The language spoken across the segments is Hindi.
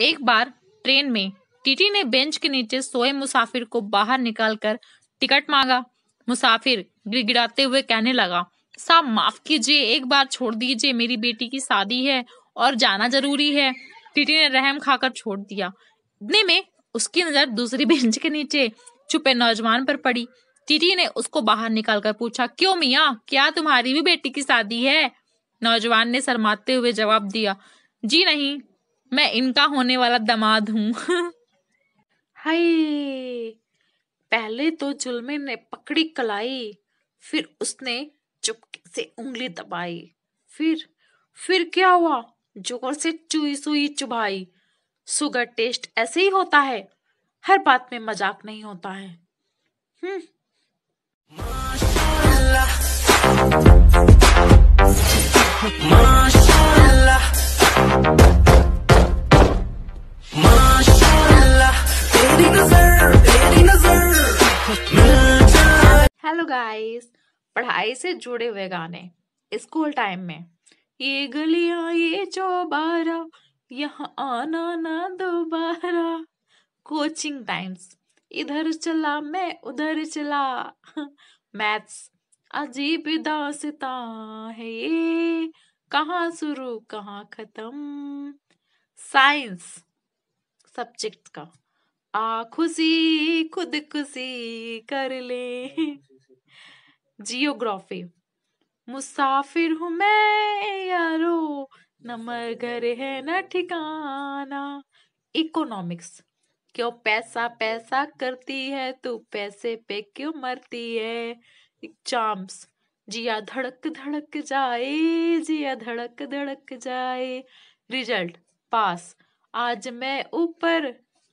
एक बार ट्रेन में टीटी ने बेंच के नीचे सोए मुसाफिर को बाहर निकालकर टिकट मांगा मुसाफिर गिड़गिड़ाते हुए कहने लगा साहब माफ कीजिए एक बार छोड़ दीजिए मेरी बेटी की शादी है और जाना जरूरी है टीटी ने रहम खाकर छोड़ दिया इतने में उसकी नजर दूसरी बेंच के नीचे छुपे नौजवान पर पड़ी टीटी ने उसको बाहर निकालकर पूछा क्यों मिया क्या तुम्हारी भी बेटी की शादी है नौजवान ने शरमाते हुए जवाब दिया जी नहीं मैं इनका होने वाला दमाद हूँ हाय पहले तो जुलमे ने पकड़ी कलाई फिर उसने चुपके से उंगली दबाई फिर फिर क्या हुआ जोर से चुई सुई चुभाई सुगर टेस्ट ऐसे ही होता है हर बात में मजाक नहीं होता है हम्म हेलो गाइस पढ़ाई से जुड़े हुए गाने स्कूल टाइम में ये गलियां ये चौबारा यहाँ आना ना दोबारा कोचिंग टाइम्स इधर चला मैं उधर चला मैथ्स अजीब दासता है ये कहाँ शुरू कहाँ खत्म साइंस सब्जेक्ट का आ खुशी खुद खुशी कर ले जियोग्राफी मुसाफिर हूँ मैं यारो न घर है न ठिकाना इकोनॉमिक्स क्यों पैसा पैसा करती है तू पैसे पे क्यों मरती है एग्जाम्स जिया धड़क धड़क जाए जिया धड़क धड़क जाए रिजल्ट पास आज मैं ऊपर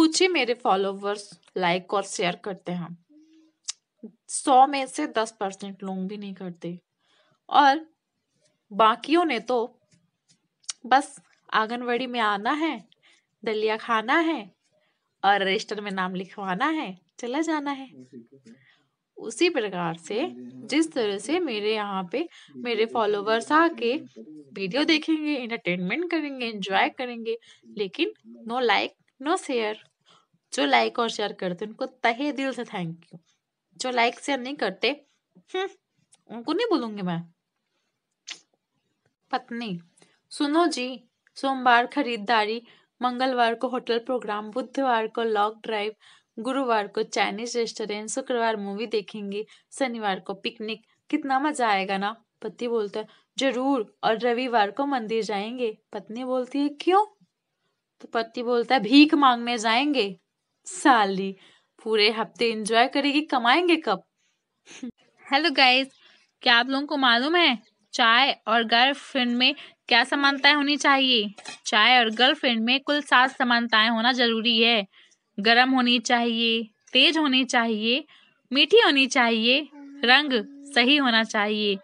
कुछ ही मेरे फॉलोवर्स लाइक और शेयर करते हैं सौ में से दस परसेंट लोग भी नहीं करते और बाकियों ने तो बस आंगनबाड़ी में आना है दलिया खाना है और रजिस्टर में नाम लिखवाना है चला जाना है उसी प्रकार से हाँ हाँ जिस तरह से मेरे यहाँ पे मेरे फॉलोवर्स आके हाँ वीडियो देखेंगे एंटरटेनमेंट करेंगे एंजॉय करेंगे लेकिन नो लाइक नो शेयर जो लाइक और शेयर करते उनको तहे दिल से थैंक यू जो लाइक शेयर नहीं करते हम्म, उनको नहीं बोलूंगी मैं पत्नी सुनो जी सोमवार खरीदारी मंगलवार को होटल प्रोग्राम बुधवार को लॉन्ग ड्राइव गुरुवार को चाइनीज रेस्टोरेंट शुक्रवार मूवी देखेंगे शनिवार को पिकनिक कितना मजा आएगा ना पति बोलता है जरूर और रविवार को मंदिर जाएंगे पत्नी बोलती है क्यों तो पति बोलता है भीख मांगने जाएंगे साली पूरे हफ्ते एंजॉय करेगी कमाएंगे कब हेलो गाइस क्या आप लोगों को मालूम है चाय और गर्लफ्रेंड में क्या समानताएं होनी चाहिए चाय और गर्लफ्रेंड में कुल सात समानताएं होना जरूरी है गर्म होनी चाहिए तेज होनी चाहिए मीठी होनी चाहिए रंग सही होना चाहिए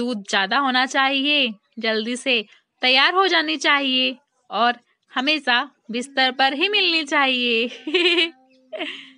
दूध ज़्यादा होना चाहिए जल्दी से तैयार हो जानी चाहिए और हमेशा बिस्तर पर ही मिलनी चाहिए